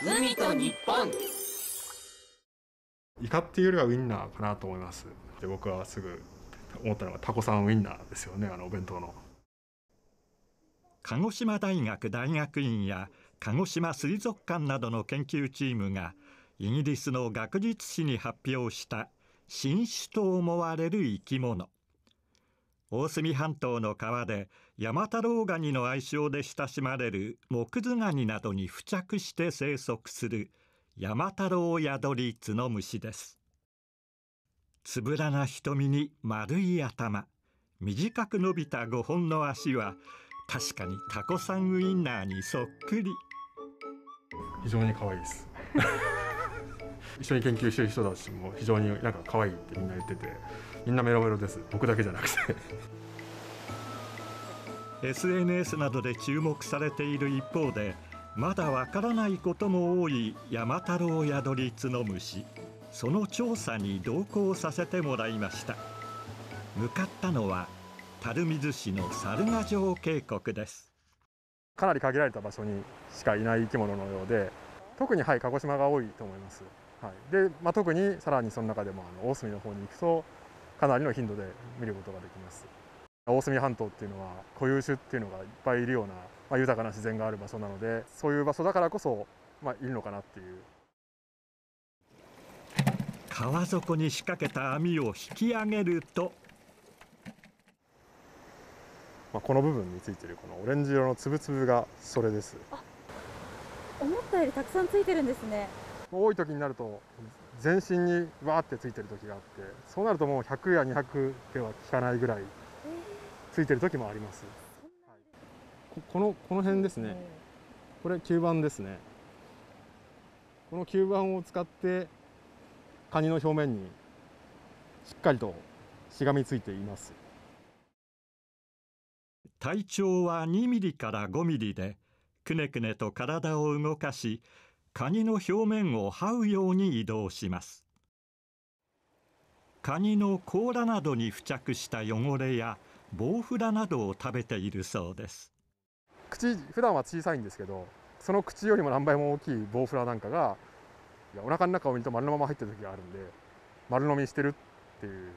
海と日本イカっていうよりはウインナーかなと思いますで僕はすぐ思ったのがタコさんウインナーですよねあのお弁当の鹿児島大学大学院や鹿児島水族館などの研究チームがイギリスの学術誌に発表した新種と思われる生き物大隅半島の川で山太郎ガニの愛称で親しまれる木津ガニなどに付着して生息する山太郎ヤドリツノムシです。つぶらな瞳に丸い頭、短く伸びた5本の足は確かにタコさんウインナーにそっくり。非常に可愛いです。一緒に研究してる人たちも非常になんか可愛いってみんな言っててみんなメロメロです僕だけじゃなくて SNS などで注目されている一方でまだわからないことも多い山太郎ロウヤドリツノムシその調査に同行させてもらいました向かったのは垂水市の猿ヶ城渓谷ですかなり限られた場所にしかいない生き物のようで特にはい鹿児島が多いと思いますはい、で、まあ、特にさらにその中でもあの大隅の方に行くとかなりの頻度で見ることができます大隅半島っていうのは固有種っていうのがいっぱいいるような、まあ、豊かな自然がある場所なのでそういう場所だからこそ、まあ、いるのかなっていう川底に仕掛けた網を引き上げると、まあ、この部分についてるこのオレンジ色の粒々がそれです思ったよりたくさんついてるんですね多い時になると全身にわーってついてる時があってそうなるともう100や200では効かないぐらいついてる時もあります、はい、ここのこの辺ですねこれ吸盤ですねこの吸盤を使ってカニの表面にしっかりとしがみついています体長は2ミリから5ミリでくねくねと体を動かしカニの表面を這うように移動しますカニの甲羅などに付着した汚れや棒フラなどを食べているそうです口普段は小さいんですけどその口よりも何倍も大きいボウフラなんかがいやお腹の中を見ると丸のまま入ってる時があるんで丸飲みしてるっていう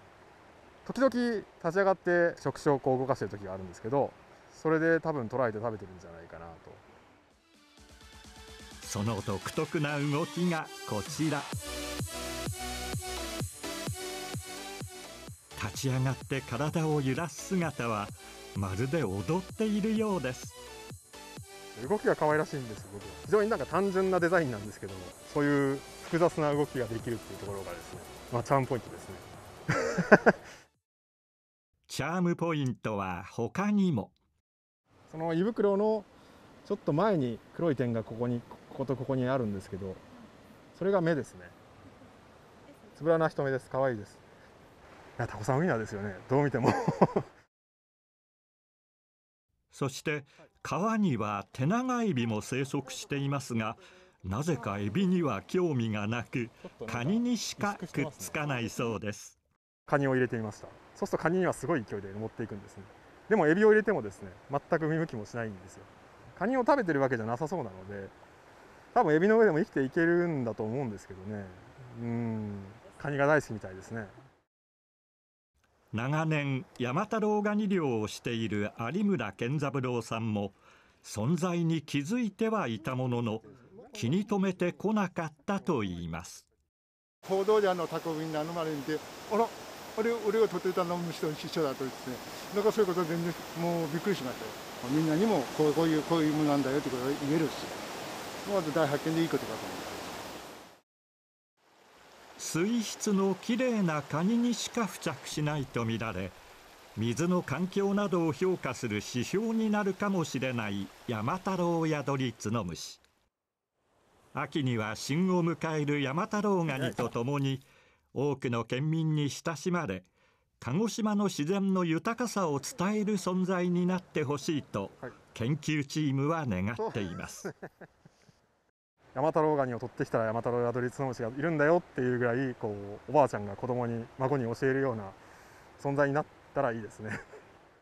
時々立ち上がって触手をこう動かしてる時があるんですけどそれで多分捉えて食べてるんじゃないかなとその独特な動きがこちら立ち上がって体を揺らす姿はまるで踊っているようです動きが可愛らしいんです非常になんか単純なデザインなんですけどもそういう複雑な動きができるっていうところがですね、まあ、チャームポイントですね チャームポイントは他にもその胃袋のちょっと前に黒い点がここにことここにあるんですけどそれが目ですねつぶらな瞳です可愛いですいやタコさんウインナーですよねどう見ても そして川にはテナガエビも生息していますがなぜかエビには興味がなくカニにしかくっつかないそうですカニを入れてみましたそうするとカニにはすごい勢いで持っていくんですねでもエビを入れてもですね全く見向きもしないんですよカニを食べてるわけじゃなさそうなので多分エビの上でも生きていけるんだと思うんですけどねうんカニが大好きみたいですね長年山太郎ガニ漁をしている有村健三郎さんも存在に気づいてはいたものの気に留めてこなかったと言います報道者の他便に頼まれてあらあれ俺を取ってたの虫と一緒だと言ってなんかそういうこと全然もうびっくりしましたよみんなにもこうこういうこういうものなんだよってことを言えるしまず大発見でいいことだと思います水質のきれいなカニにしか付着しないとみられ水の環境などを評価する指標になるかもしれない山太郎ヤドリツノムシ秋には旬を迎えるヤマタロウガニとともに多くの県民に親しまれ鹿児島の自然の豊かさを伝える存在になってほしいと研究チームは願っています。山太郎ガニを取ってきたら山太郎やドリツノムシがいるんだよっていうぐらいこうおばあちゃんが子供に孫に教えるような存在になったらいいですね。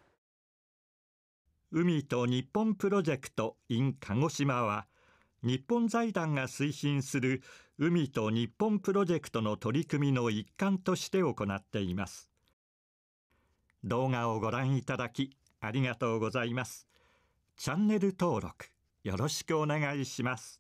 海と日本プロジェクト in 鹿児島は日本財団が推進する海と日本プロジェクトの取り組みの一環として行っています動画をご覧いただきありがとうございますチャンネル登録よろしくお願いします